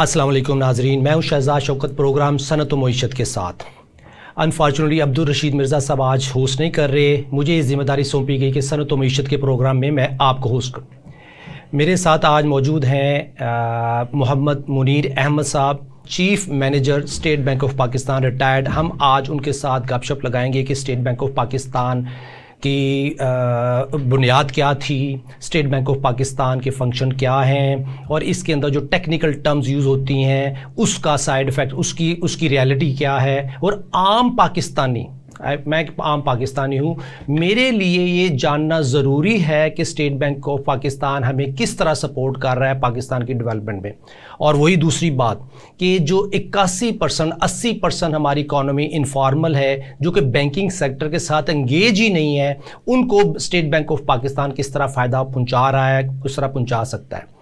असलम नाजरीन मैं हूं शहजाद शौकत प्रोग्राम सनत मीशत के साथ अनफॉर्चुनेटली अब्दुल रशीद मिर्ज़ा साहब आज होस्ट नहीं कर रहे मुझे ये जिम्मेदारी सौंपी गई कि सनत मीशत के प्रोग्राम में मैं आपको होस्ट करूँ मेरे साथ आज मौजूद हैं मोहम्मद मुनीर अहमद साहब chief manager State bank of Pakistan retired हम आज उनके साथ गपशप लगाएंगे कि स्टेट बैंक ऑफ पाकिस्तान कि बुनियाद क्या थी स्टेट बैंक ऑफ पाकिस्तान के फंक्शन क्या हैं और इसके अंदर जो टेक्निकल टर्म्स यूज़ होती हैं उसका साइड इफ़ेक्ट उसकी उसकी रियलिटी क्या है और आम पाकिस्तानी मैं आम पाकिस्तानी हूँ मेरे लिए ये जानना ज़रूरी है कि स्टेट बैंक ऑफ पाकिस्तान हमें किस तरह सपोर्ट कर रहा है पाकिस्तान की डेवलपमेंट में और वही दूसरी बात कि जो इक्यासी परसेंट अस्सी परसेंट हमारी इकानमी इनफॉर्मल है जो कि बैंकिंग सेक्टर के साथ एंगेज ही नहीं है उनको स्टेट बैंक ऑफ पाकिस्तान किस तरह फ़ायदा पहुँचा रहा है किस तरह पहुँचा सकता है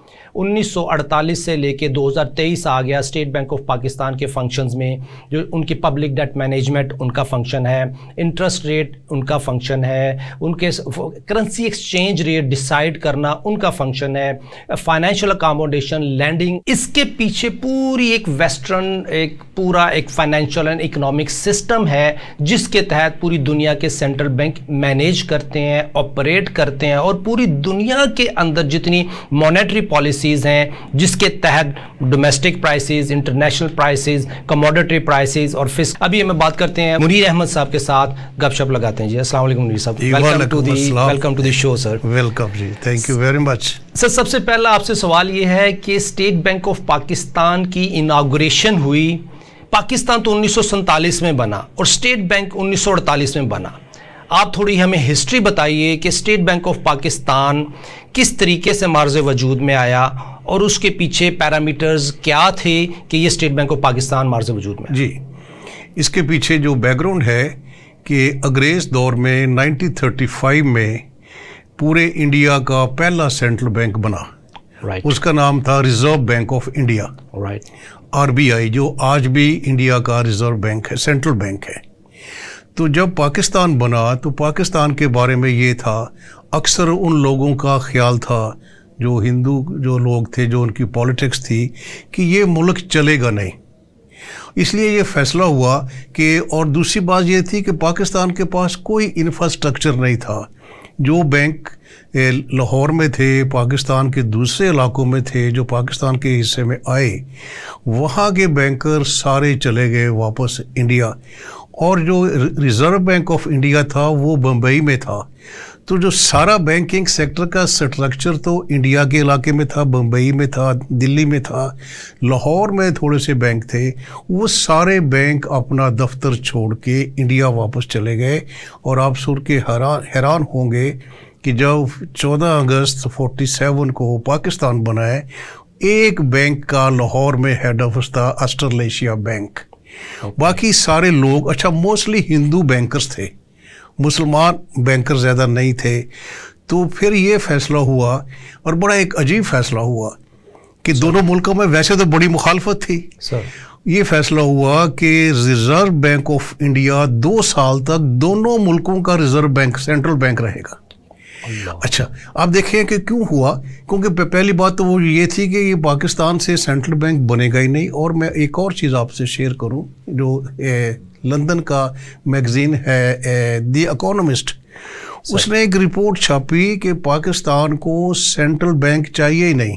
1948 से लेके 2023 आ गया स्टेट बैंक ऑफ पाकिस्तान के फंक्शंस में जो उनकी पब्लिक डेट मैनेजमेंट उनका फंक्शन है इंटरेस्ट रेट उनका फंक्शन है उनके करेंसी एक्सचेंज रेट डिसाइड करना उनका फंक्शन है फाइनेंशियल अकामोडेशन लैंडिंग इसके पीछे पूरी एक वेस्टर्न एक पूरा एक फाइनेंशियल एंड इकोनॉमिक सिस्टम है जिसके तहत पूरी दुनिया के सेंट्रल बैंक मैनेज करते हैं ऑपरेट करते हैं और पूरी दुनिया के अंदर जितनी मॉनेटरी पॉलिसी पॉलिसीज़ हैं जिसके तहत domestic prices international prices commodity prices और फिस अभी हमें बात करते हैं मुनीर अहमद साहब के साथ गपशप लगाते हैं जी अस्सलाम वालेकुम मुनीर साहब welcome to the welcome to the show sir welcome जी thank you very much sir सबसे पहला आपसे सवाल ये है कि स्टेट बैंक ऑफ पाकिस्तान की इनाग्रेशन हुई पाकिस्तान तो उन्नीस में बना और स्टेट बैंक उन्नीस में बना आप थोड़ी हमें हिस्ट्री बताइए कि स्टेट बैंक ऑफ पाकिस्तान किस तरीके से मार्ज वजूद में आया और उसके पीछे पैरामीटर्स क्या थे कि ये स्टेट बैंक ऑफ पाकिस्तान मार्ज वजूद में जी इसके पीछे जो बैकग्राउंड है कि अंग्रेज़ दौर में 1935 में पूरे इंडिया का पहला सेंट्रल बैंक बना right. उसका नाम था Reserve Bank of India right I जो आज भी इंडिया का रिजर्व बैंक है सेंट्रल बैंक है तो जब पाकिस्तान बना तो पाकिस्तान के बारे में ये था अक्सर उन लोगों का ख्याल था जो हिंदू जो लोग थे जो उनकी पॉलिटिक्स थी कि ये मुल्क चलेगा नहीं इसलिए ये फैसला हुआ कि और दूसरी बात ये थी कि पाकिस्तान के पास कोई इंफ्रास्ट्रक्चर नहीं था जो बैंक लाहौर में थे पाकिस्तान के दूसरे इलाकों में थे जो पाकिस्तान के हिस्से में आए वहाँ के बैंकर सारे चले गए वापस इंडिया और जो रिज़र्व बैंक ऑफ इंडिया था वो बम्बई में था तो जो सारा बैंकिंग सेक्टर का स्ट्रक्चर तो इंडिया के इलाके में था बम्बई में था दिल्ली में था लाहौर में थोड़े से बैंक थे वो सारे बैंक अपना दफ्तर छोड़ के इंडिया वापस चले गए और आप सुन के हैरान हैरान होंगे कि जब 14 अगस्त 47 को पाकिस्तान बना है एक बैंक का लाहौर में हेड ऑफिस था अस्ट्रेलेशिया बैंक बाकी सारे लोग अच्छा मोस्टली हिंदू बैंकर्स थे मुसलमान बैंकर ज़्यादा नहीं थे तो फिर ये फैसला हुआ और बड़ा एक अजीब फैसला हुआ कि दोनों मुल्कों में वैसे तो बड़ी मुखालफत थी ये फैसला हुआ कि रिज़र्व बैंक ऑफ इंडिया दो साल तक दोनों मुल्कों का रिज़र्व बैंक सेंट्रल बैंक रहेगा अच्छा आप देखें कि क्यों हुआ क्योंकि पहली बात तो वो ये थी कि ये पाकिस्तान से सेंट्रल बैंक बनेगा ही नहीं और मैं एक और चीज़ आपसे शेयर करूं जो लंदन का मैगज़ीन है दी अकोनमिस्ट उसने एक रिपोर्ट छापी कि पाकिस्तान को सेंट्रल बैंक चाहिए ही नहीं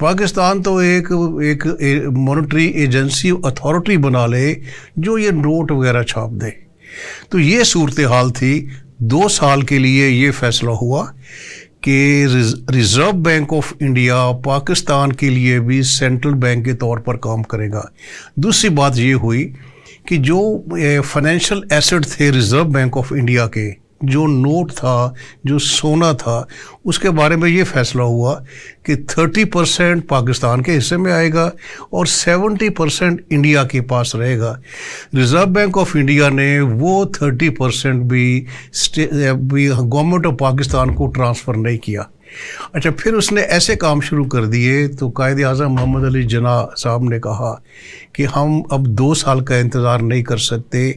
पाकिस्तान तो एक एक, मॉनेटरी एजेंसी अथॉरिटी बना ले जो ये नोट वगैरह छाप दे तो ये सूरत हाल थी दो साल के लिए ये फैसला हुआ कि Reserve Bank of India Pakistan के लिए भी सेंट्रल बैंक के तौर पर काम करेगा दूसरी बात ये हुई कि जो फाइनेंशियल एसेट थे रिज़र्व बैंक ऑफ इंडिया के जो नोट था जो सोना था उसके बारे में ये फैसला हुआ कि 30 परसेंट पाकिस्तान के हिस्से में आएगा और 70 परसेंट इंडिया के पास रहेगा रिज़र्व बैंक ऑफ इंडिया ने वो 30 परसेंट भी, भी गवर्नमेंट ऑफ पाकिस्तान को ट्रांसफ़र नहीं किया अच्छा फिर उसने ऐसे काम शुरू कर दिए तो कायद अजम मोहम्मद अली जना साहब ने कहा कि हम अब दो साल का इंतज़ार नहीं कर सकते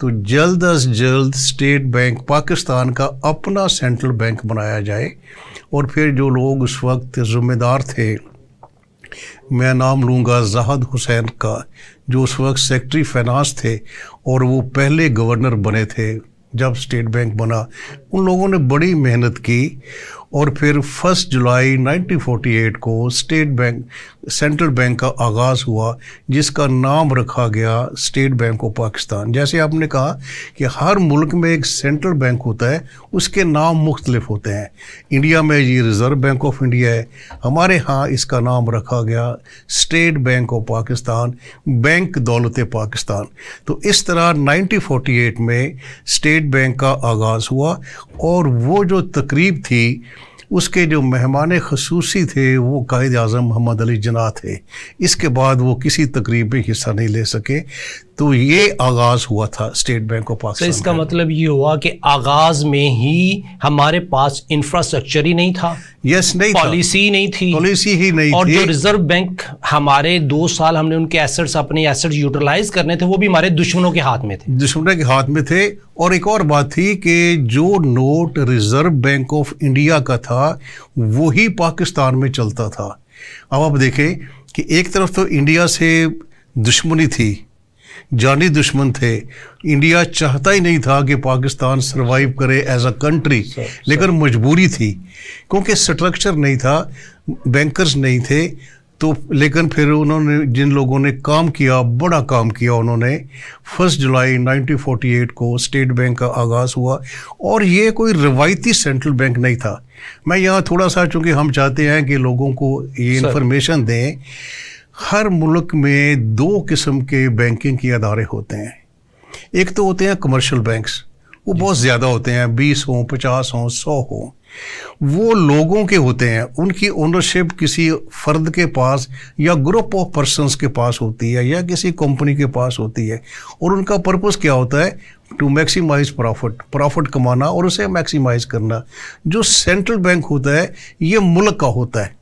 तो जल्द अज जल्द स्टेट बैंक पाकिस्तान का अपना सेंट्रल बैंक बनाया जाए और फिर जो लोग उस वक्त ज़िम्मेदार थे मैं नाम लूँगा जाहद हुसैन का जो उस वक्त सेक्रटरी फाइनेंस थे और वो पहले गवर्नर बने थे जब स्टेट बैंक बना उन लोगों ने बड़ी मेहनत की और फिर फर्स्ट जुलाई 1948 को स्टेट बैंक सेंट्रल बैंक का आगाज़ हुआ जिसका नाम रखा गया स्टेट बैंक ऑफ पाकिस्तान जैसे आपने कहा कि हर मुल्क में एक सेंट्रल बैंक होता है उसके नाम मुख्तलिफ होते हैं इंडिया में ये रिज़र्व बैंक ऑफ इंडिया है हमारे यहाँ इसका नाम रखा गया State bank of Pakistan bank दौलत पाकिस्तान तो इस तरह एट में स्टेट बैंक का आगाज़ हुआ और वो जो तकरीब थी उसके जो मेहमान खसूसी थे वो कायद अजम मोहम्मद अली जना थे इसके बाद वो किसी तकरीब में हिस्सा नहीं ले सके तो ये आगाज़ हुआ था स्टेट बैंक ऑफ तो पाकिस्तान तो इसका मतलब ये हुआ कि आगाज़ में ही हमारे पास इंफ्रास्ट्रक्चर ही नहीं था यस नहीं पॉलिसी नहीं थी पॉलिसी ही नहीं और थी। जो रिजर्व बैंक हमारे दो साल हमने उनके एसेट्स अपने एसेट्स यूटिलाइज करने थे वो भी हमारे दुश्मनों के हाथ में थे दुश्मनों के हाथ में थे और एक और बात थी कि जो note Reserve Bank of India का था वही पाकिस्तान में चलता था अब आप देखें कि एक तरफ तो इंडिया से दुश्मनी थी जानी दुश्मन थे इंडिया चाहता ही नहीं था कि पाकिस्तान सरवाइव करे एज अ कंट्री लेकिन मजबूरी थी क्योंकि स्ट्रक्चर नहीं था बैंकर्स नहीं थे तो लेकिन फिर उन्होंने जिन लोगों ने काम किया बड़ा काम किया उन्होंने फर्स्ट जुलाई 1948 को स्टेट बैंक का आगाज़ हुआ और ये कोई रिवायती सेंट्रल बैंक नहीं था मैं यहाँ थोड़ा सा चूँकि हम चाहते हैं कि लोगों को ये इन्फॉर्मेशन दें हर मुल्क में दो किस्म के बैंकिंग के अदारे होते हैं एक तो होते हैं कमर्शियल बैंक्स वो बहुत ज़्यादा होते हैं बीस हों पचास हों सौ हों वो लोगों के होते हैं उनकी ओनरशिप किसी फर्द के पास या ग्रुप ऑफ पर्सनस के पास होती है या किसी कंपनी के पास होती है और उनका पर्पस क्या होता है टू मैक्सिमाइज प्रॉफिट प्रॉफिट कमाना और उसे मैक्सिमाइज करना जो सेंट्रल बैंक होता है ये मुल्क का होता है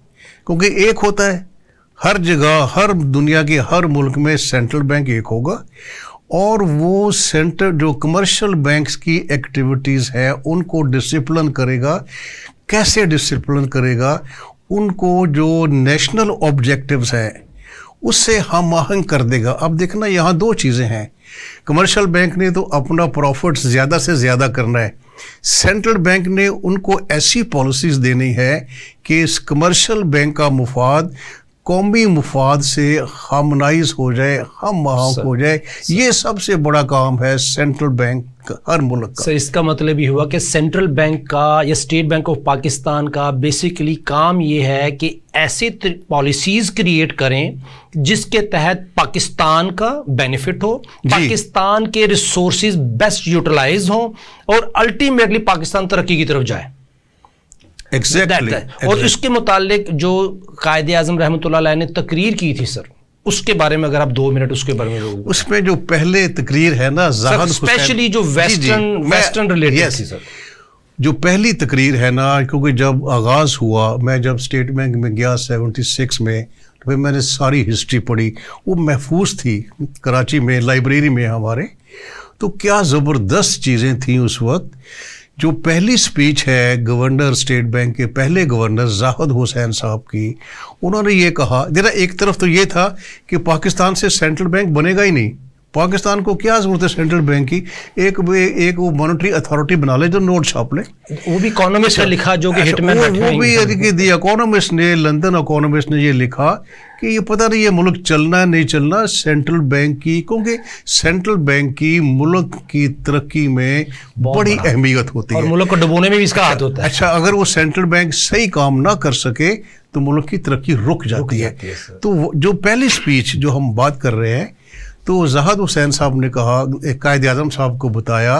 क्योंकि एक होता है हर जगह हर दुनिया के हर मुल्क में सेंट्रल बैंक एक होगा और वो सेंटर जो कमर्शियल बैंक्स की एक्टिविटीज़ है उनको डिसिप्लिन करेगा कैसे डिसिप्लिन करेगा उनको जो नेशनल ऑब्जेक्टिव्स हैं उससे हम आहंग कर देगा अब देखना यहाँ दो चीज़ें हैं कमर्शियल बैंक ने तो अपना प्रॉफिट ज़्यादा से ज़्यादा करना है सेंट्रल बैंक ने उनको ऐसी पॉलिसीज़ देनी है कि इस कमर्शियल बैंक का मुफाद कौमी मुफाद से हामनाइज हो जाए हम वहाँ हो जाए सर, ये सबसे बड़ा काम है सेंट्रल बैंक हर मुल्क का सर इसका मतलब ये हुआ कि सेंट्रल बैंक का या स्टेट बैंक ऑफ पाकिस्तान का बेसिकली काम ये है कि ऐसे पॉलिसीज़ क्रिएट करें जिसके तहत पाकिस्तान का बेनिफिट हो पाकिस्तान के रिसोर्स बेस्ट यूटिलाइज हों और अल्टीमेटली पाकिस्तान तरक्की की तरफ जाए exactly, exactly. और इसके मुतालिक जो कायद अजम रहमत ने तकरीर की थी सर उसके बारे में अगर आप दो मिनट उसके बारे में उसमें जो पहले तकरीर है ना स्पेशली जो वेस्टर्न वेस्टर्न रिलेटेड थी सर जो पहली तकरीर है ना क्योंकि जब आगाज़ हुआ मैं जब स्टेट बैंक में गया सेवेंटी सिक्स में तो फिर मैंने सारी हिस्ट्री पढ़ी वो महफूज थी कराची में लाइब्रेरी में हमारे तो क्या ज़बरदस्त चीज़ें थी उस वक्त जो पहली स्पीच है गवर्नर स्टेट बैंक के पहले गवर्नर जाहद हुसैन साहब की उन्होंने ये कहा जरा एक तरफ तो ये था कि पाकिस्तान से सेंट्रल बैंक बनेगा ही नहीं पाकिस्तान को क्या जरूरत है सेंट्रल बैंक की एक एक वो मॉनेटरी अथॉरिटी बना ले जो नोट छाप ले वो भी इकोनॉमिस्ट ने अच्छा। लिखा जो कि हिटमैन अच्छा, वो, वो भी दी इकोनॉमिस्ट ने लंदन इकोनॉमिस्ट ने ये लिखा कि ये पता नहीं ये मुल्क चलना है नहीं चलना सेंट्रल बैंक की क्योंकि सेंट्रल बैंक की मुल्क की तरक्की में बड़ी अहमियत होती और है मुल्क को डुबोने में भी इसका हाथ होता है अच्छा अगर वो सेंट्रल बैंक सही काम ना कर सके तो मुल्क की तरक्की रुक जाती है तो जो पहली स्पीच जो हम बात कर रहे हैं तो जहाद हुसैन साहब ने कहा कायद अजम साहब को बताया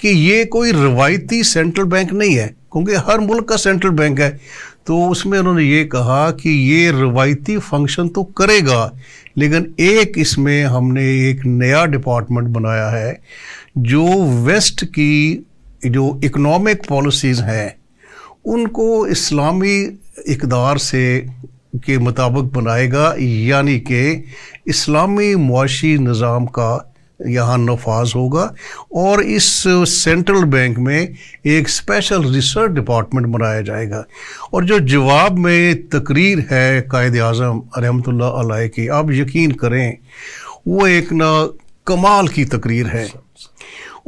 कि ये कोई रवायती सेंट्रल बैंक नहीं है क्योंकि हर मुल्क का सेंट्रल बैंक है तो उसमें उन्होंने ये कहा कि ये रवायती फंक्शन तो करेगा लेकिन एक इसमें हमने एक नया डिपार्टमेंट बनाया है जो वेस्ट की जो इकोनॉमिक पॉलिसीज़ हैं उनको इस्लामी इकदार से के मुताबिक बनाएगा यानी कि इस्लामी मुआशी निज़ाम का यहाँ नफाज होगा और इस सेंट्रल बैंक में एक स्पेशल रिसर्च डिपार्टमेंट बनाया जाएगा और जो जवाब में तकरीर है कायद अजम ला की आप यकीन करें वो एक ना कमाल की तकरीर है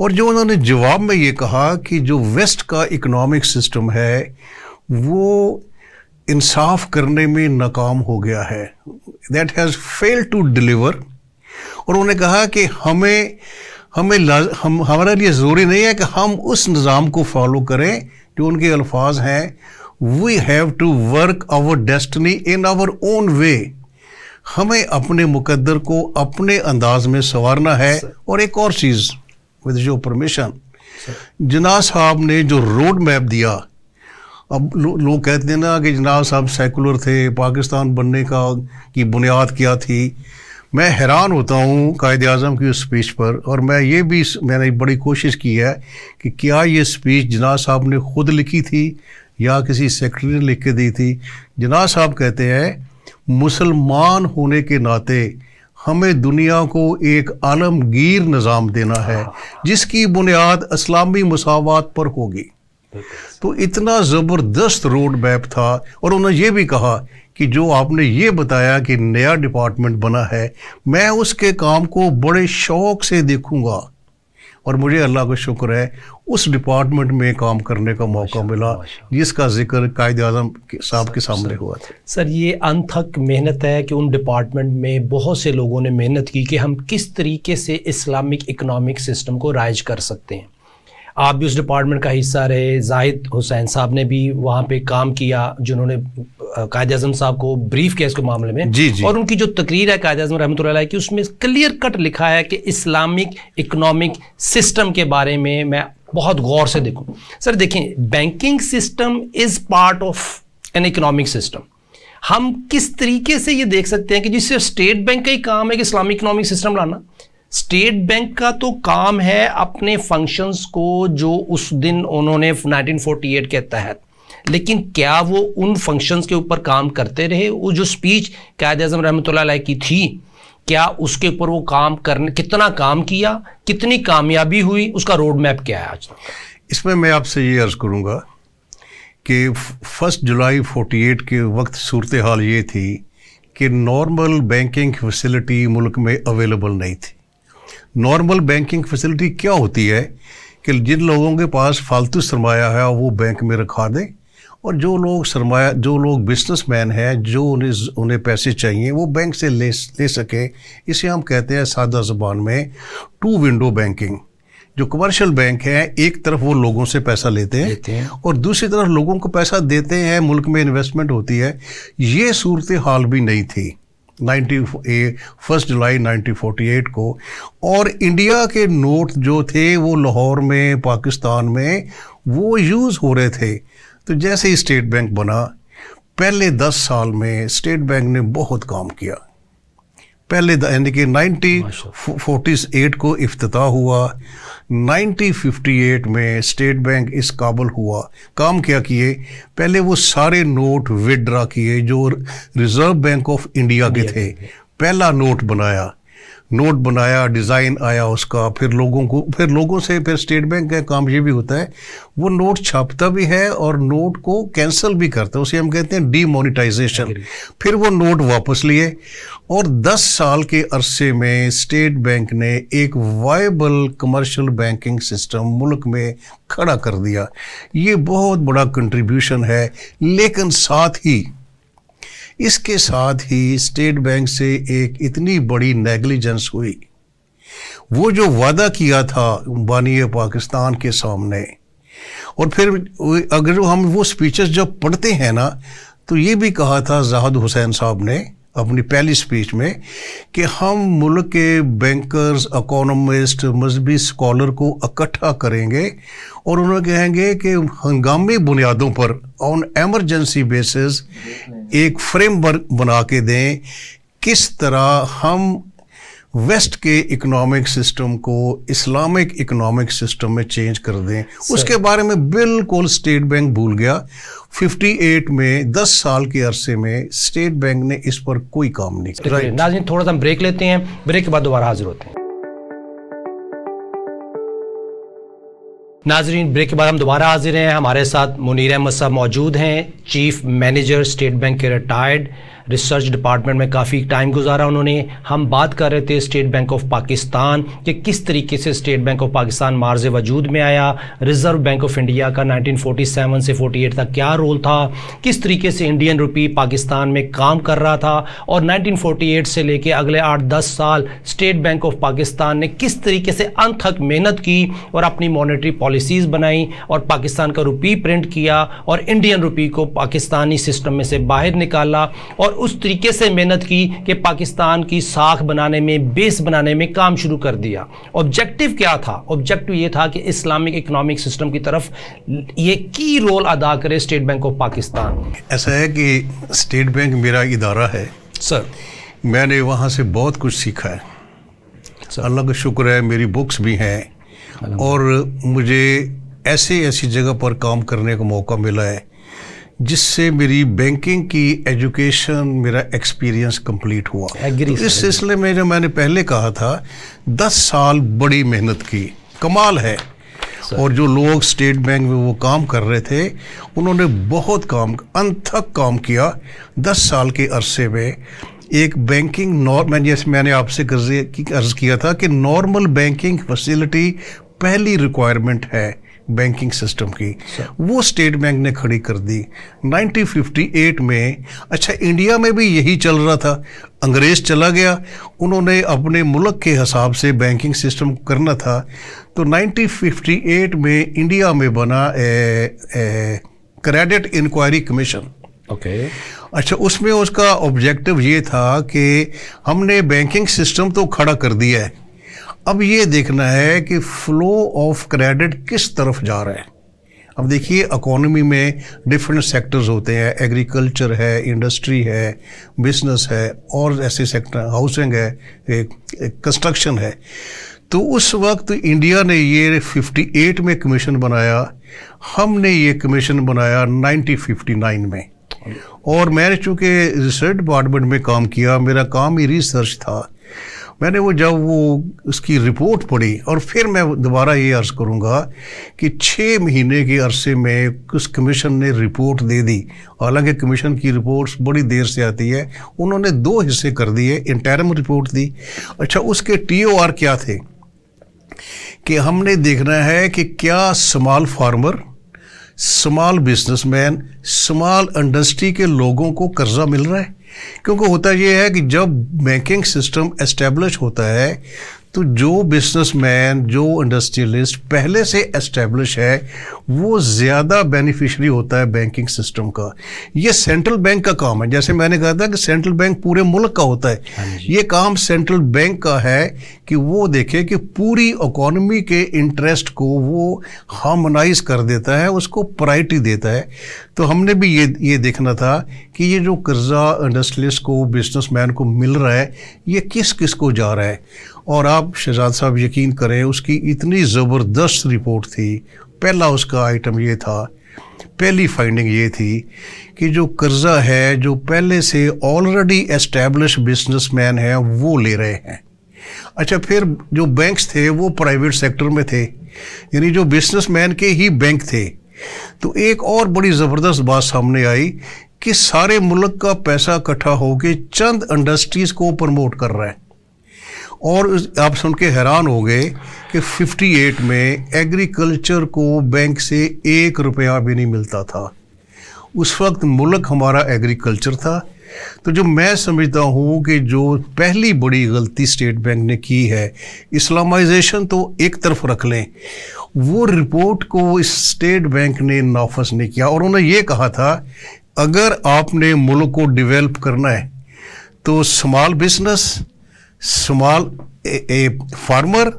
और जो उन्होंने जवाब में ये कहा कि जो वेस्ट का इकोनॉमिक सिस्टम है वो इंसाफ करने में नाकाम हो गया है that has fail to deliver और उन्होंने कहा कि हमें हमें हम हमारे लिए ज़रूरी नहीं है कि हम उस निज़ाम को फॉलो करें जो उनके अल्फाज हैं we have to work our destiny in our own way हमें अपने मुकद्दर को अपने अंदाज में संवारना है और एक और चीज़ विद योर परमिशन जिना साहब ने जो रोड मैप दिया अब लोग लो कहते हैं ना कि जनाब साहब सेकुलर थे पाकिस्तान बनने का की बुनियाद क्या थी मैं हैरान होता हूँ कायद अजम की उस स्पीच पर और मैं ये भी मैंने बड़ी कोशिश की है कि क्या ये स्पीच जनाब साहब ने खुद लिखी थी या किसी सेक्रेटरी ने लिख के दी थी जनाब साहब कहते हैं मुसलमान होने के नाते हमें दुनिया को एक आलमगीर निज़ाम देना है जिसकी बुनियाद इस्लामी मसावत पर होगी तो इतना ज़बरदस्त रोड मैप था और उन्होंने ये भी कहा कि जो आपने ये बताया कि नया डिपार्टमेंट बना है मैं उसके काम को बड़े शौक से देखूंगा और मुझे अल्लाह का शुक्र है उस डिपार्टमेंट में काम करने का मौका मिला जिसका जिक्र कायद अजम साहब के सामने हुआ था सर ये अनथक मेहनत है कि उन डिपार्टमेंट में बहुत से लोगों ने मेहनत की कि हम किस तरीके से इस्लामिक इकोनॉमिक सिस्टम को राइज कर सकते हैं आप भी उस डिपार्टमेंट का हिस्सा रहे जाहिद हुसैन साहब ने भी वहाँ पे काम किया जिन्होंने कायद अजम साहब को ब्रीफ किया इसके मामले में जी जी और उनकी जो तकरीर है कायद अजम रहमत की उसमें क्लियर कट लिखा है कि इस्लामिक इकनॉमिक सिस्टम के बारे में मैं बहुत गौर से देखूँ सर देखें banking system is part of an economic system हम किस तरीके से ये देख सकते हैं कि जिससे स्टेट बैंक का ही काम है कि इस्लामिक इकनॉमिक सिस्टम लाना स्टेट बैंक का तो काम है अपने फंक्शंस को जो उस दिन उन्होंने 1948 के तहत लेकिन क्या वो उन फंक्शंस के ऊपर काम करते रहे वो जो स्पीच कैद अजम रहमत की थी क्या उसके ऊपर वो काम करने कितना काम किया कितनी कामयाबी हुई उसका रोड मैप क्या है आज इसमें मैं आपसे ये अर्ज़ करूँगा कि फर्स्ट जुलाई 48 के वक्त सूरत हाल ये थी कि नॉर्मल बैंकिंग फैसिलिटी मुल्क में अवेलेबल नहीं थी नॉर्मल बैंकिंग फैसिलिटी क्या होती है कि जिन लोगों के पास फालतू सरमाया है वो बैंक में रखा दें और जो लोग सरमाया जो लोग बिजनेसमैन हैं जो उन्हें उन्हें पैसे चाहिए वो बैंक से ले ले सकें इसे हम कहते हैं सादा ज़बान में टू विंडो बैंकिंग जो कमर्शियल बैंक है एक तरफ वो लोगों से पैसा लेते हैं, लेते हैं और दूसरी तरफ लोगों को पैसा देते हैं मुल्क में इन्वेस्टमेंट होती है ये सूरत हाल भी नहीं थी नाइन्टी फर्स्ट जुलाई 1948 को और इंडिया के नोट जो थे वो लाहौर में पाकिस्तान में वो यूज़ हो रहे थे तो जैसे ही स्टेट बैंक बना पहले दस साल में स्टेट बैंक ने बहुत काम किया पहले यानी कि 1948 को अफ्ताह हुआ 1958 में स्टेट बैंक इस काबल हुआ काम क्या किए पहले वो सारे नोट विड्रा किए जो रिज़र्व बैंक ऑफ इंडिया के थे पहला नोट बनाया नोट बनाया डिज़ाइन आया उसका फिर लोगों को फिर लोगों से फिर स्टेट बैंक का काम ये भी होता है वो नोट छापता भी है और नोट को कैंसिल भी करता है उसे हम कहते हैं डीमोनिटाइजेशन फिर वो नोट वापस लिए और 10 साल के अरसे में स्टेट बैंक ने एक वायबल कमर्शियल बैंकिंग सिस्टम मुल्क में खड़ा कर दिया ये बहुत बड़ा कंट्रीब्यूशन है लेकिन साथ ही इसके साथ ही स्टेट बैंक से एक इतनी बड़ी नेग्लिजेंस हुई वो जो वादा किया था बानी पाकिस्तान के सामने और फिर अगर हम वो स्पीचेस जब पढ़ते हैं ना तो ये भी कहा था जाहद हुसैन साहब ने अपनी पहली स्पीच में कि हम मुल्क के बैंकर्स अकोनमिस्ट मजहबी स्कॉलर को इकट्ठा करेंगे और उन्हें कहेंगे कि हंगामी बुनियादों पर ऑन एमरजेंसी बेसिस एक फ्रेमवर्क बना के दें किस तरह हम वेस्ट के इकोनॉमिक सिस्टम को इस्लामिक इकोनॉमिक सिस्टम में चेंज कर दें उसके बारे में बिल्कुल स्टेट बैंक भूल गया 58 में 10 साल के अरसे में स्टेट बैंक ने इस पर कोई काम नहीं किया right. नाजिन थोड़ा सा ब्रेक लेते हैं ब्रेक के बाद दोबारा हाजिर होते हैं नाजरीन ब्रेक के बाद हम दोबारा हाजिर हैं हमारे साथ मुनीर अहमद साहब मौजूद हैं चीफ मैनेजर स्टेट बैंक के रिटायर्ड रिसर्च डिपार्टमेंट में काफ़ी टाइम गुजारा उन्होंने हम बात कर रहे थे स्टेट बैंक ऑफ पाकिस्तान कि किस तरीके से स्टेट बैंक ऑफ पाकिस्तान मार्ज वजूद में आया रिजर्व बैंक ऑफ इंडिया का 1947 से 48 तक क्या रोल था किस तरीके से इंडियन रुपी पाकिस्तान में काम कर रहा था और नाइनटीन से लेके अगले आठ दस साल स्टेट बैंक ऑफ पाकिस्तान ने किस तरीके से अनथक मेहनत की और अपनी मॉनेटरी पॉलिसीज़ बनाई और पाकिस्तान का रुपी प्रिंट किया और इंडियन रुपी को पाकिस्तानी सिस्टम में से बाहर निकाला और उस तरीके से मेहनत की कि पाकिस्तान की साख बनाने में बेस बनाने में काम शुरू कर दिया ऑब्जेक्टिव क्या था ऑब्जेक्टिव ये था कि इस्लामिक इकोनॉमिक सिस्टम की तरफ ये की रोल अदा करे स्टेट बैंक ऑफ पाकिस्तान ऐसा है कि स्टेट बैंक मेरा इदारा है सर मैंने वहाँ से बहुत कुछ सीखा है अल्लाह का शुक्र है मेरी बुक्स भी हैं और मुझे ऐसे ऐसी जगह पर काम करने का मौका मिला है जिससे मेरी बैंकिंग की एजुकेशन मेरा एक्सपीरियंस कंप्लीट हुआ तो इस सिलसिले में जो मैंने पहले कहा था दस साल बड़ी मेहनत की कमाल है और जो लोग स्टेट बैंक में वो काम कर रहे थे उन्होंने बहुत काम अनथक काम किया दस साल के अरसे में एक बैंकिंग नॉर्म जैसे मैंने आपसे अर्ज किया था कि नॉर्मल बैंकिंग फैसिलिटी पहली रिक्वायरमेंट है बैंकिंग सिस्टम की वो स्टेट बैंक ने खड़ी कर दी 1958 में अच्छा इंडिया में भी यही चल रहा था अंग्रेज़ चला गया उन्होंने अपने मुल्क के हिसाब से बैंकिंग सिस्टम करना था तो 1958 में इंडिया में बना क्रेडिट इंक्वायरी कमीशन ओके अच्छा उसमें उसका ऑब्जेक्टिव ये था कि हमने बैंकिंग सिस्टम तो खड़ा कर दिया है अब ये देखना है कि फ्लो ऑफ क्रेडिट किस तरफ जा रहा है अब देखिए इकोनॉमी में डिफरेंट सेक्टर्स होते हैं एग्रीकल्चर है इंडस्ट्री है बिजनेस है और ऐसे सेक्टर हाउसिंग है कंस्ट्रक्शन है तो उस वक्त इंडिया ने ये 58 में कमीशन बनाया हमने ये कमीशन बनाया 1959 में और मैंने चूँकि रिसर्च डिपार्टमेंट में काम किया मेरा काम ही रिसर्च था मैंने वो जब वो उसकी रिपोर्ट पढ़ी और फिर मैं दोबारा ये अर्ज़ करूँगा कि छः महीने के अरसे में उस कमीशन ने रिपोर्ट दे दी हालांकि कमीशन की रिपोर्ट्स बड़ी देर से आती है उन्होंने दो हिस्से कर दिए इंटरम रिपोर्ट दी अच्छा उसके टी क्या थे कि हमने देखना है कि क्या small farmer small businessman small industry के लोगों को कर्जा मिल रहा है क्योंकि होता यह है कि जब बैंकिंग सिस्टम एस्टेब्लिश होता है तो जो बिजनेसमैन जो इंडस्ट्रियलिस्ट पहले से एस्टेब्लिश है वो ज़्यादा बेनिफिशरी होता है बैंकिंग सिस्टम का ये सेंट्रल बैंक का काम है जैसे मैंने कहा था कि सेंट्रल बैंक पूरे मुल्क का होता है हाँ ये काम सेंट्रल बैंक का है कि वो देखे कि पूरी इकोनॉमी के इंटरेस्ट को वो हार्मोनाइज कर देता है उसको प्रायरिटी देता है तो हमने भी ये ये देखना था कि ये जो कर्जा इंडस्ट्रियलिस्ट को बिजनेसमैन को मिल रहा है ये किस किस को जा रहा है और आप शहजाद साहब यकीन करें उसकी इतनी ज़बरदस्त रिपोर्ट थी पहला उसका आइटम ये था पहली फाइंडिंग ये थी कि जो कर्ज़ा है जो पहले से ऑलरेडी एस्टेब्लिश बिजनेसमैन हैं वो ले रहे हैं अच्छा फिर जो बैंक्स थे वो प्राइवेट सेक्टर में थे यानी जो बिजनेसमैन के ही बैंक थे तो एक और बड़ी ज़बरदस्त बात सामने आई कि सारे मुल्क का पैसा इकट्ठा होकर चंद इंडस्ट्रीज़ को प्रमोट कर रहा है और आप सुन के हैरान हो गए कि 58 में एग्रीकल्चर को बैंक से एक रुपया भी नहीं मिलता था उस वक्त मुल्क हमारा एग्रीकल्चर था तो जो मैं समझता हूँ कि जो पहली बड़ी गलती स्टेट बैंक ने की है इस्लामाइजेशन तो एक तरफ रख लें वो रिपोर्ट को इस स्टेट बैंक ने नाफज नहीं किया और उन्होंने ये कहा था अगर आपने मुल्क को डेवलप करना है तो स्मॉल बिजनेस स्मॉल फार्मर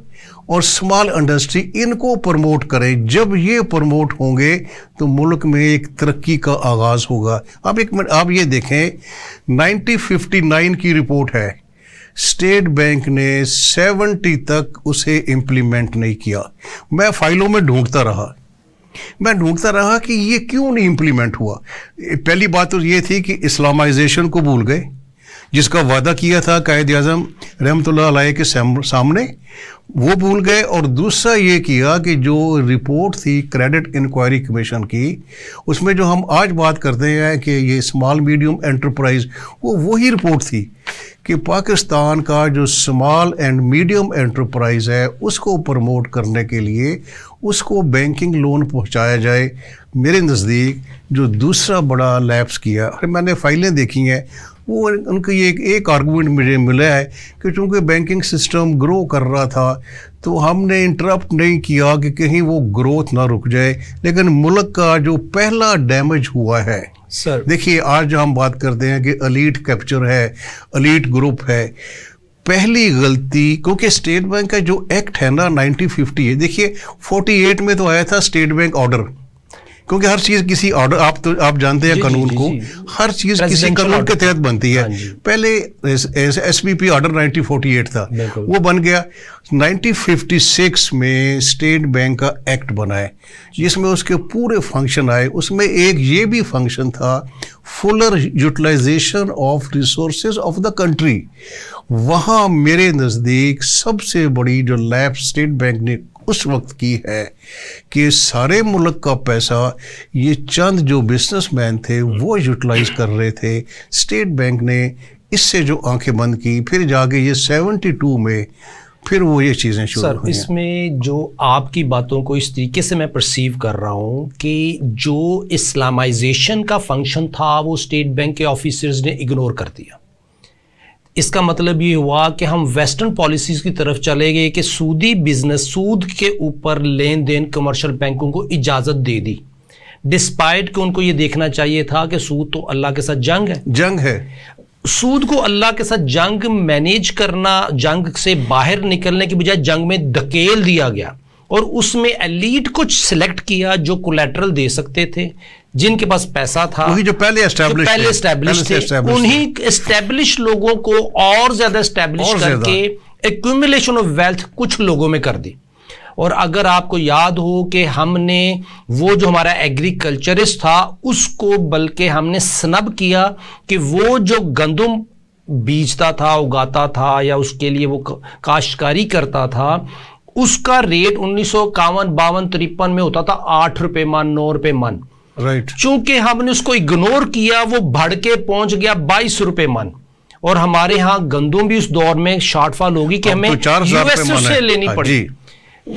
और स्मॉल इंडस्ट्री इनको प्रमोट करें जब ये प्रमोट होंगे तो मुल्क में एक तरक्की का आगाज़ होगा अब एक मिनट आप ये देखें 1959 की रिपोर्ट है स्टेट बैंक ने 70 तक उसे इम्प्लीमेंट नहीं किया मैं फाइलों में ढूंढता रहा मैं ढूंढता रहा कि ये क्यों नहीं इम्प्लीमेंट हुआ पहली बात तो ये थी कि इस्लामाइजेशन को भूल गए जिसका वादा किया था कायद अजम रहमत के सामने वो भूल गए और दूसरा ये किया कि जो रिपोर्ट थी क्रेडिट इंक्वायरी कमीशन की उसमें जो हम आज बात करते हैं कि ये स्मॉल मीडियम एंटरप्राइज वो वही रिपोर्ट थी कि पाकिस्तान का जो स्मॉल एंड मीडियम एंटरप्राइज है उसको प्रमोट करने के लिए उसको बैंकिंग लोन पहुंचाया जाए मेरे नज़दीक जो दूसरा बड़ा लैप्स किया अरे मैंने फाइलें देखी हैं वो उनको ये एक, एक आर्गूमेंट मुझे मिला है कि चूँकि बैंकिंग सिस्टम ग्रो कर रहा था तो हमने इंटरप्ट नहीं किया कि कहीं वो ग्रोथ ना रुक जाए लेकिन मुल्क का जो पहला डैमेज हुआ है सर देखिए आज जो हम बात करते हैं कि अलीट कैप्चर है अलीट ग्रुप है पहली गलती क्योंकि स्टेट बैंक का जो एक्ट है ना 1950 है देखिए 48 में तो आया था स्टेट बैंक ऑर्डर क्योंकि हर चीज़ किसी ऑर्डर आप तो आप जानते हैं कानून को हर चीज़ किसी कानून के तहत बनती है हाँ पहले एस बी पी ऑर्डर एट था वो बन गया नाइनटीन फिफ्टी सिक्स में स्टेट बैंक का एक्ट बनाए जिसमें उसके पूरे फंक्शन आए उसमें एक ये भी फंक्शन था fuller utilization of resource of the country वहाँ मेरे नज़दीक सबसे बड़ी जो लैब स्टेट बैंक ने उस वक्त की है कि सारे मुल्क का पैसा ये चंद जो बिजनेसमैन थे वो यूटिलाइज कर रहे थे स्टेट बैंक ने इससे जो आंखें बंद की फिर जाके ये 72 में फिर वो ये चीज़ें शुरू सर इसमें जो आपकी बातों को इस तरीके से मैं परसीव कर रहा हूँ कि जो इस्लामाइजेशन का फंक्शन था वो स्टेट बैंक के ऑफिसर्स ने इग्नोर कर दिया इसका मतलब ये हुआ कि हम वेस्टर्न पॉलिसीज़ की तरफ चले गए कि सूदी बिजनेस सूद के ऊपर लेन देन कमर्शियल बैंकों को इजाज़त दे दी डिस्पाइट कि उनको ये देखना चाहिए था कि सूद तो अल्लाह के साथ जंग है जंग है सूद को अल्लाह के साथ जंग मैनेज करना जंग से बाहर निकलने की बजाय जंग में धकेल दिया गया और उसमें एलीट कुछ सिलेक्ट किया जो कोलेटरल दे सकते थे जिनके पास पैसा था वही जो पहले स्टैब्लिश पहले थे उन्हीं स्टैब्लिश लोगों को और ज्यादा स्टैब्लिश करके एक्यूमुलेशन ऑफ वेल्थ कुछ लोगों में कर दी और अगर आपको याद हो कि हमने वो जो हमारा एग्रीकल्चरिस्ट था उसको बल्कि हमने स्नब किया कि वो जो गंदुम बीजता था उगाता था या उसके लिए वो काश्तकारी करता था उसका रेट उन्नीस सौ इक्यावन बावन तिरपन में होता था आठ रुपये मन नौ रुपये मन राइट right. चूंकि हमने उसको इग्नोर किया वो भड़के के पहुंच गया बाईस रुपए मन और हमारे यहां गंदुम भी उस दौर में शॉर्टफॉल होगी कि तो हमें तो यूएसए से लेनी हाँ, पड़ी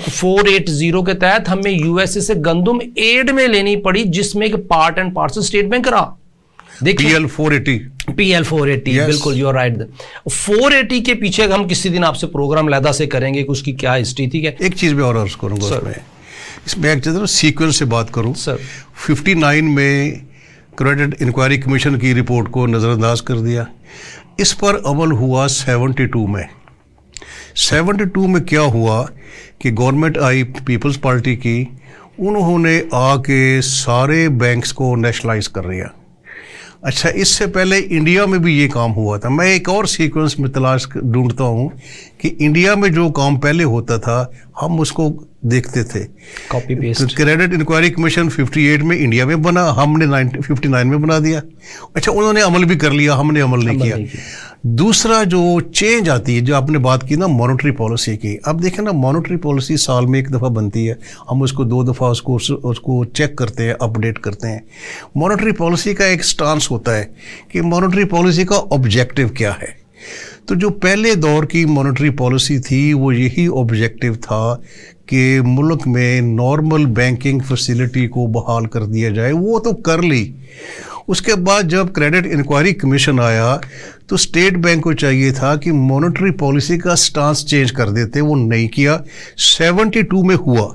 फोर एट जीरो के तहत हमें यूएसए से गंदुम एड में लेनी पड़ी जिसमें part and parcel State Bank रहा पीएल 480 पीएल फोर yes. बिल्कुल यू आर राइट एटी के पीछे हम किसी दिन आपसे प्रोग्राम लैदा से करेंगे कि उसकी क्या हिस्ट्री थी क्या एक चीज भी और करूंगा उसमें इसमें एक चीज़ सीक्वेंस से बात करूँ फिफ्टी नाइन में क्रेडिट इंक्वायरी कमीशन की रिपोर्ट को नज़रअंदाज कर दिया इस पर अमल हुआ सेवनटी टू में सेवेंटी टू में क्या हुआ कि गवर्नमेंट आई पीपल्स पार्टी की उन्होंने आके सारे बैंक्स को नेशनलाइज कर लिया अच्छा इससे पहले इंडिया में भी ये काम हुआ था मैं एक और सीक्वेंस में तलाश ढूंढता हूँ कि इंडिया में जो काम पहले होता था हम उसको देखते थे copy paste credit inquiry commission 58 में इंडिया में बना हमने 59 में बना दिया अच्छा उन्होंने अमल भी कर लिया हमने अमल नहीं किया दूसरा जो चेंज आती है जो आपने बात की ना मॉनेटरी पॉलिसी की अब देखें ना मॉनेटरी पॉलिसी साल में एक दफ़ा बनती है हम उसको दो दफ़ा उसको उसको चेक करते हैं अपडेट करते हैं मॉनेटरी पॉलिसी का एक स्टांस होता है कि मॉनेटरी पॉलिसी का ऑब्जेक्टिव क्या है तो जो पहले दौर की मॉनेटरी पॉलिसी थी वो यही ऑब्जेक्टिव था कि मुल्क में नॉर्मल बैंकिंग फैसिलिटी को बहाल कर दिया जाए वो तो कर ली उसके बाद जब क्रेडिट इंक्वायरी कमीशन आया तो स्टेट बैंक को चाहिए था कि मॉनेटरी पॉलिसी का स्टांस चेंज कर देते वो नहीं किया 72 में हुआ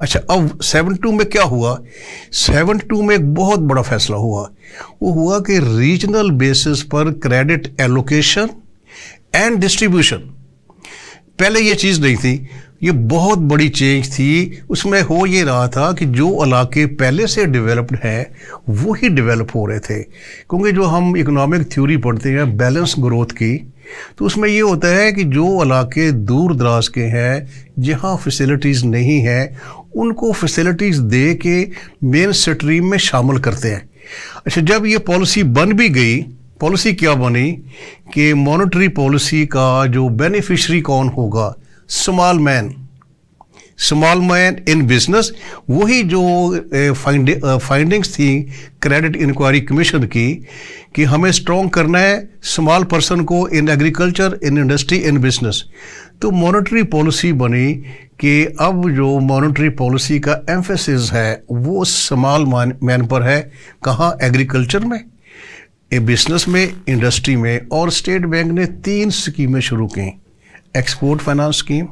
अच्छा अब 72 में क्या हुआ 72 में एक बहुत बड़ा फैसला हुआ वो हुआ कि रीजनल बेसिस पर क्रेडिट एलोकेशन एंड डिस्ट्रीब्यूशन पहले ये चीज़ नहीं थी ये बहुत बड़ी चेंज थी उसमें हो ये रहा था कि जो इलाके पहले से डेवलप्ड हैं वो ही डेवलप हो रहे थे क्योंकि जो हम इकोनॉमिक थ्योरी पढ़ते हैं बैलेंस ग्रोथ की तो उसमें ये होता है कि जो इलाके दूर दराज के हैं जहाँ फैसिलिटीज़ नहीं हैं उनको फैसिलिटीज़ दे के मेन स्ट्रीम में शामिल करते हैं अच्छा जब ये पॉलिसी बन भी गई पॉलिसी क्या बने कि मॉनेटरी पॉलिसी का जो बेनिफिशरी कौन होगा small man small man in business वही जो फाइंडिंग्स थी क्रेडिट इंक्वायरी कमीशन की कि हमें स्ट्रॉन्ग करना है स्मॉल पर्सन को in agriculture in industry in business तो मॉनेटरी पॉलिसी बनी कि अब जो मॉनेटरी पॉलिसी का एम्फेसिस है वो स्मॉल मैन पर है कहाँ एग्रीकल्चर में ए बिजनेस में इंडस्ट्री में और स्टेट बैंक ने तीन स्कीमें शुरू की export finance scheme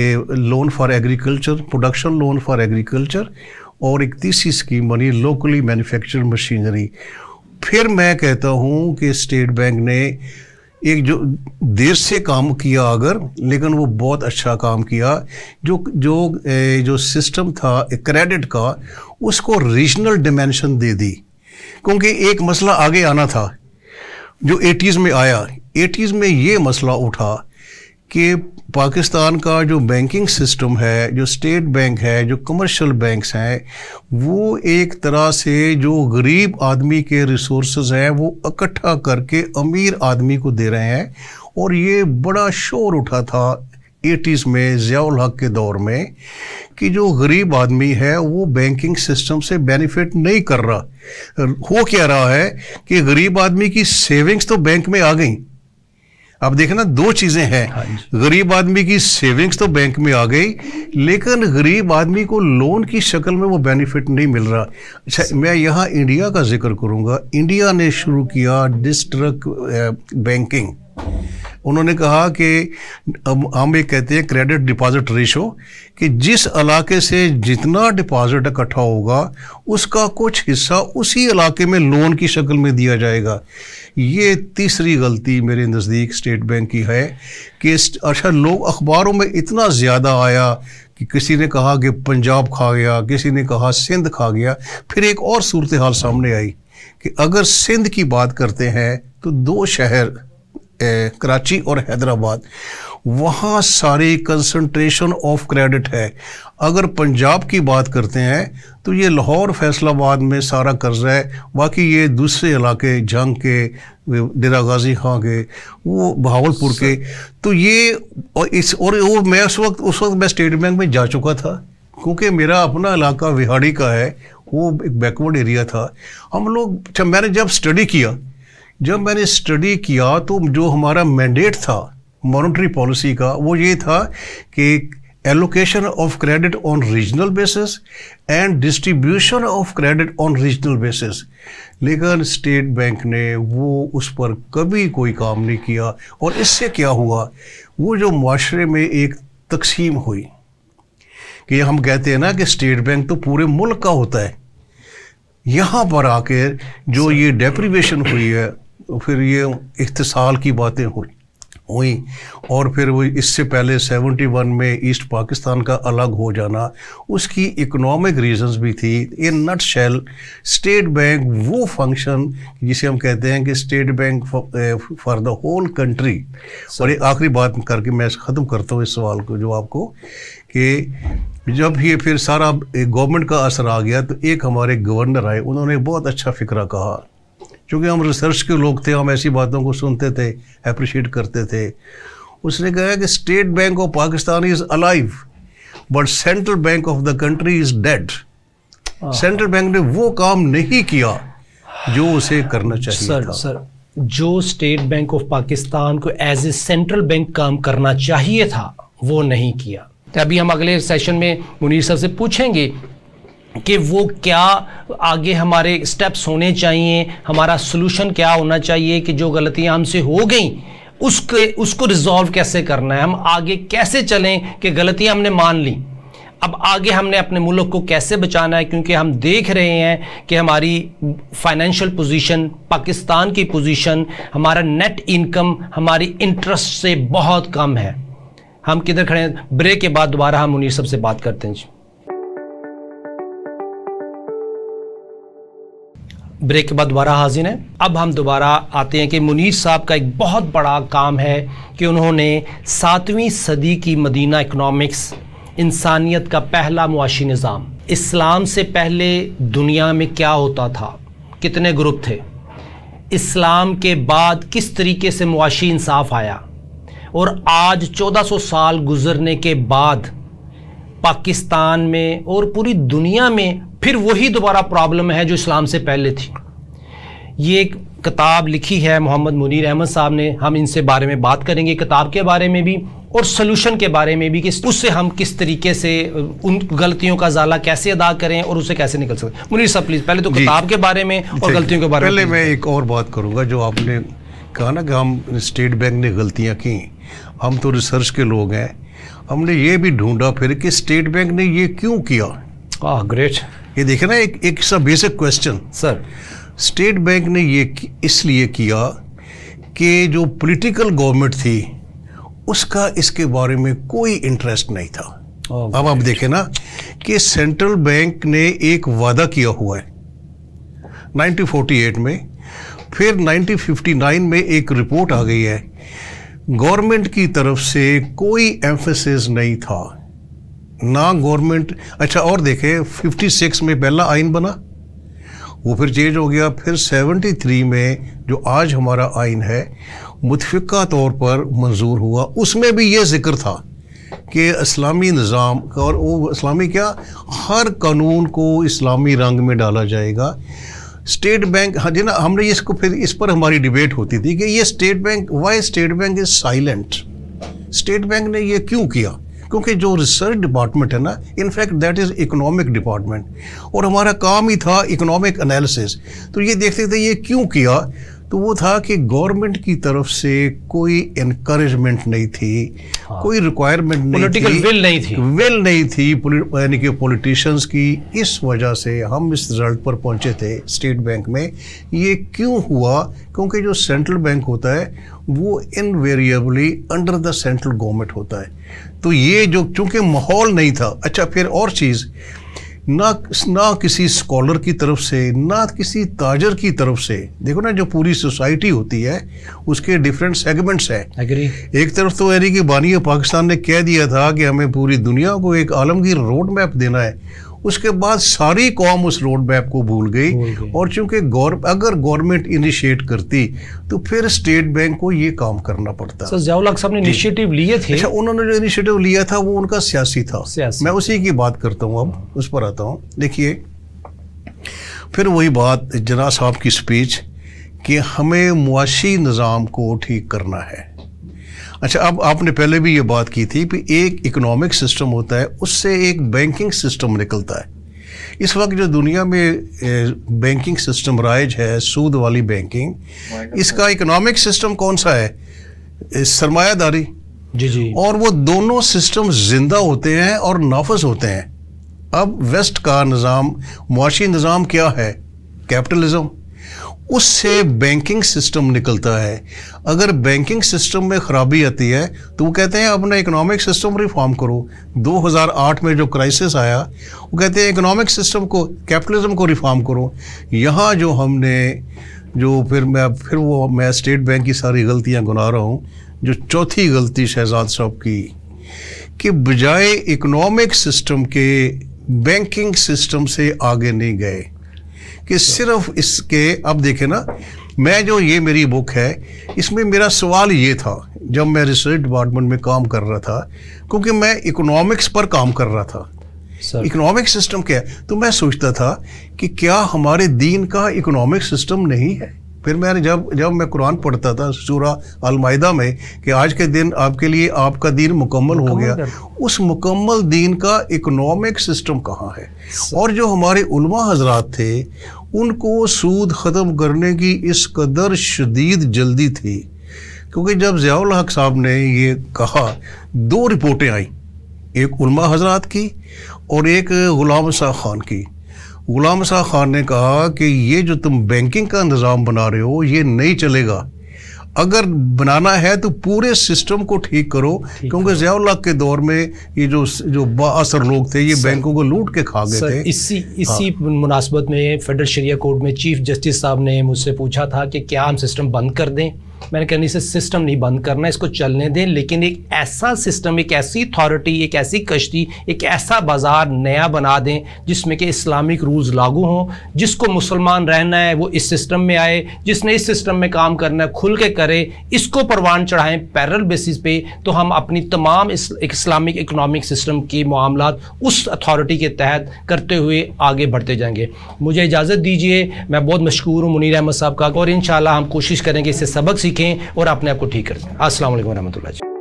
a loan for agriculture production loan for agriculture और एक तीसरी स्कीम बनी लोकली मैन्युफैक्चर मशीनरी फिर मैं कहता हूँ कि स्टेट बैंक ने एक जो देर से काम किया अगर लेकिन वो बहुत अच्छा काम किया जो जो जो सिस्टम था क्रेडिट का उसको रीजनल डिमेंशन दे दी क्योंकि एक मसला आगे आना था जो एटीज़ में आया एटीज़ में ये मसला उठा कि पाकिस्तान का जो बैंकिंग सिस्टम है जो स्टेट बैंक है जो कमर्शियल बैंक्स हैं वो एक तरह से जो गरीब आदमी के रिसोर्स हैं वो इकट्ठा करके अमीर आदमी को दे रहे हैं और ये बड़ा शोर उठा था एटीज़ में ज़ियाउल हक के दौर में कि जो गरीब आदमी है वो बैंकिंग सिस्टम से बेनिफिट नहीं कर रहा हो क्या रहा है कि गरीब आदमी की सेविंग्स तो बैंक में आ गई अब देखना दो चीज़ें हैं हाँ गरीब आदमी की सेविंग्स तो बैंक में आ गई लेकिन गरीब आदमी को लोन की शक्ल में वो बेनिफिट नहीं मिल रहा अच्छा मैं यहाँ इंडिया का जिक्र करूंगा इंडिया ने शुरू किया डिस्ट्रक बैंकिंग उन्होंने कहा कि हम ये कहते हैं क्रेडिट डिपॉजिट रेशो कि जिस इलाके से जितना डिपॉजिट इकट्ठा होगा उसका कुछ हिस्सा उसी इलाके में लोन की शक्ल में दिया जाएगा ये तीसरी गलती मेरे नज़दीक स्टेट बैंक की है कि अच्छा लोग अखबारों में इतना ज़्यादा आया कि किसी ने कहा कि पंजाब खा गया किसी ने कहा सिंध खा गया फिर एक और सूरत हाल सामने आई कि अगर सिंध की बात करते हैं तो दो शहर कराची और हैदराबाद वहाँ सारी कंसंट्रेशन ऑफ क्रेडिट है अगर पंजाब की बात करते हैं तो ये लाहौर फैसलाबाद में सारा कर्ज है बाकी ये दूसरे इलाके जंग के डेरा गाजी खां के वो बहावलपुर के तो ये और इस और वो मैं उस वक्त उस वक्त मैं स्टेट बैंक में जा चुका था क्योंकि मेरा अपना इलाका विहाड़ी का है वो एक बैकवर्ड एरिया था हम लोग अच्छा, मैंने जब स्टडी किया जब मैंने स्टडी किया तो जो हमारा मैंडेट था मॉनेटरी पॉलिसी का वो ये था कि allocation of credit on regional basis and distribution of credit on regional basis लेकिन स्टेट बैंक ने वो उस पर कभी कोई काम नहीं किया और इससे क्या हुआ वो जो माशरे में एक तकसीम हुई कि हम कहते हैं ना कि स्टेट बैंक तो पूरे मुल्क का होता है यहाँ पर आकर जो ये डेप्रीवेशन हुई है तो फिर ये इकतसाल की बातें हुई हुई और फिर वो इससे पहले 71 में ईस्ट पाकिस्तान का अलग हो जाना उसकी इकोनॉमिक रीजंस भी थी in nutshell state bank वो फंक्शन जिसे हम कहते हैं कि state bank for the whole country और एक आखिरी बात करके मैं ख़त्म करता हूँ इस सवाल को जो आपको कि जब ये फिर सारा गवर्नमेंट का असर आ गया तो एक हमारे गवर्नर आए उन्होंने बहुत अच्छा फिक्रा कहा चूँकि हम रिसर्च के लोग थे हम ऐसी बातों को सुनते थे अप्रिशिएट करते थे उसने कहा कि state bank of Pakistan is alive but central bank of the country is dead central bank ने वो काम नहीं किया जो उसे करना चाहिए सर था। सर जो स्टेट बैंक ऑफ पाकिस्तान को एज ए सेंट्रल बैंक काम करना चाहिए था वो नहीं किया तो अभी हम अगले सेशन में मुनीर सर से पूछेंगे कि वो क्या आगे हमारे स्टेप्स होने चाहिए हमारा सोल्यूशन क्या होना चाहिए कि जो गलतियां हमसे हो गई उसके उसको रिजॉल्व कैसे करना है हम आगे कैसे चलें कि गलतियां हमने मान ली अब आगे हमने अपने मुल्क को कैसे बचाना है क्योंकि हम देख रहे हैं कि हमारी फाइनेंशियल पोजीशन पाकिस्तान की पोजीशन हमारा नेट इनकम हमारी इंटरेस्ट से बहुत कम है हम किधर खड़े हैं ब्रेक के बाद दोबारा हम उन्हीं सबसे बात करते हैं जी ब्रेक के बाद दोबारा हाजिर हैं अब हम दोबारा आते हैं कि मुनीर साहब का एक बहुत बड़ा काम है कि उन्होंने सातवीं सदी की मदीना इकनॉमिक्स इंसानियत का पहला मुआशी निज़ाम इस्लाम से पहले दुनिया में क्या होता था कितने ग्रुप थे इस्लाम के बाद किस तरीके से मुआशी इंसाफ आया और आज 1400 साल गुजरने के बाद पाकिस्तान में और पूरी दुनिया में फिर वही दोबारा प्रॉब्लम है जो इस्लाम से पहले थी ये एक किताब लिखी है मोहम्मद मुनीर अहमद साहब ने हम इनसे बारे में बात करेंगे किताब के बारे में भी और सोल्यूशन के बारे में भी कि उससे हम किस तरीके से उन गलतियों का जाला कैसे अदा करें और उससे कैसे निकल सकते मुनीर साहब प्लीज़ पहले तो किताब के बारे में और गलतियों के बारे में पहले मैं एक और बात करूँगा जो आपने कहा ना कि हम स्टेट बैंक ने गलतियाँ की हम तो रिसर्च के लोग हैं हमने ये भी ढूंढा फिर कि स्टेट बैंक ने ये क्यों किया आ, ग्रेट ये देखे ना एक एक सा basic question sir state bank ने ये इसलिए किया कि जो पॉलिटिकल गवर्नमेंट थी उसका इसके बारे में कोई इंटरेस्ट नहीं था oh, अब आप देखें ना कि सेंट्रल बैंक ने एक वादा किया हुआ है 1948 में फिर 1959 में एक रिपोर्ट आ गई है गवर्नमेंट की तरफ से कोई एम्फेसिस नहीं था ना गवर्नमेंट अच्छा और देखें 56 में पहला आइन बना वो फिर चेंज हो गया फिर 73 में जो आज हमारा आइन है मुतफ़ा तौर पर मंजूर हुआ उसमें भी ये जिक्र था कि इस्लामी निज़ाम और वो इस्लामी क्या हर कानून को इस्लामी रंग में डाला जाएगा स्टेट बैंक हाँ जी ना हमने इसको फिर इस पर हमारी डिबेट होती थी कि ये state bank why state bank is silent state bank ने ये क्यों किया क्योंकि जो रिसर्च डिपार्टमेंट है ना in fact that is economic department और हमारा काम ही था इकोनॉमिक एनालिसिस तो ये देखते थे ये क्यों किया तो वो था कि गवर्नमेंट की तरफ से कोई इनक्रेजमेंट नहीं थी हाँ। कोई रिक्वायरमेंट नहीं पोलिटिकल विल नहीं थी विल नहीं थी यानी कि पॉलिटिशियंस की इस वजह से हम इस रिजल्ट पर पहुंचे थे स्टेट बैंक में ये क्यों हुआ क्योंकि जो सेंट्रल बैंक होता है वो invariably under the central government होता है तो ये जो चूँकि माहौल नहीं था अच्छा फिर और चीज़ ना ना किसी स्कॉलर की तरफ से ना किसी ताजर की तरफ से देखो ना जो पूरी सोसाइटी होती है उसके डिफरेंट सेगमेंट्स हैं एक तरफ तो यानी कि बानी पाकिस्तान ने कह दिया था कि हमें पूरी दुनिया को एक आलमगीर रोड मैप देना है उसके बाद सारी कौम उस रोड मैप को भूल गई, और चूंकि गौर अगर गवर्नमेंट इनिशिएट करती तो फिर स्टेट बैंक को ये काम करना पड़ता साहब ने इनिशिएटिव लिए थे अच्छा उन्होंने जो इनिशिएटिव लिया था वो उनका सियासी था स्यासी। मैं उसी की बात करता हूँ अब उस पर आता हूँ देखिए फिर वही बात जना साहब की स्पीच कि हमें मुआशी निज़ाम को ठीक करना है अच्छा अब आपने पहले भी ये बात की थी कि एक इकोनॉमिक सिस्टम होता है उससे एक बैंकिंग सिस्टम निकलता है इस वक्त जो दुनिया में बैंकिंग सिस्टम राइज है सूद वाली बैंकिंग इसका इकोनॉमिक सिस्टम कौन सा है सरमायादारी जी जी और वो दोनों सिस्टम जिंदा होते हैं और नाफज होते हैं अब वेस्ट का निज़ाम मुआशी निज़ाम क्या है कैपिटलिज्म उससे बैंकिंग सिस्टम निकलता है अगर बैंकिंग सिस्टम में खराबी आती है तो वो कहते हैं अपना इकोनॉमिक सिस्टम रिफॉर्म करो 2008 में जो क्राइसिस आया वो कहते हैं इकोनॉमिक सिस्टम को कैपिटलिज्म को रिफॉर्म करो यहाँ जो हमने जो फिर मैं फिर वो मैं स्टेट बैंक की सारी गलतियाँ गुना रहा हूँ जो चौथी गलती शहजाद साहब की कि बजाय इकोनॉमिक सिस्टम के बैंकिंग सिस्टम से आगे नहीं गए कि सिर्फ इसके अब देखे ना मैं जो ये मेरी बुक है इसमें मेरा सवाल ये था जब मैं रिसर्च डिपार्टमेंट में काम कर रहा था क्योंकि मैं इकोनॉमिक्स पर काम कर रहा था इकोनॉमिक सिस्टम क्या है तो मैं सोचता था कि क्या हमारे दीन का इकोनॉमिक सिस्टम नहीं है फिर मैंने जब जब मैं कुरान पढ़ता था सूरा अलमायदा में कि आज के दिन आपके लिए आपका दीन मुकम्मल हो गया उस मुकम्मल दीन का इकोनॉमिक सिस्टम कहाँ है और जो हमारे उलमा हजरात थे उनको सूद ख़त्म करने की इस कदर शदीद जल्दी थी क्योंकि जब जयाल हक साहब ने ये कहा दो रिपोर्टें आई एक उलमा हजरात की और एक ग़ुलाम शाह खान की ग़ुलाम शाह खान ने कहा कि ये जो तुम बैंकिंग का निज़ाम बना रहे हो ये नहीं चलेगा अगर बनाना है तो पूरे सिस्टम को ठीक करो क्योंकि जयाउल्ला के दौर में ये जो जो बासर लोग थे ये बैंकों को लूट के खा गए थे इसी हाँ। इसी हाँ। मुनासबत में फेडरल शरिया कोर्ट में चीफ जस्टिस साहब ने मुझसे पूछा था कि क्या हम सिस्टम बंद कर दें मैंने कहने इसे सिस्टम नहीं बंद करना इसको चलने दें लेकिन एक ऐसा सिस्टम एक ऐसी अथॉरिटी एक ऐसी कश्ती एक ऐसा बाज़ार नया बना दें जिसमें कि इस्लामिक रूल्स लागू हों जिसको मुसलमान रहना है वो इस सिस्टम में आए जिसने इस सिस्टम में काम करना है खुल के करे इसको परवान चढ़ाएं पैरल बेसिस पे तो हम अपनी तमाम इस, इस्लामिक इकनॉमिक सिस्टम के मामला उस अथॉरिटी के तहत करते हुए आगे बढ़ते जाएंगे मुझे इजाज़त दीजिए मैं बहुत मशहूर हूँ मुनीर अहमद साहब का और इन हम कोशिश करेंगे इससे सबक सीखें और अपने आप को ठीक कर दें असल जी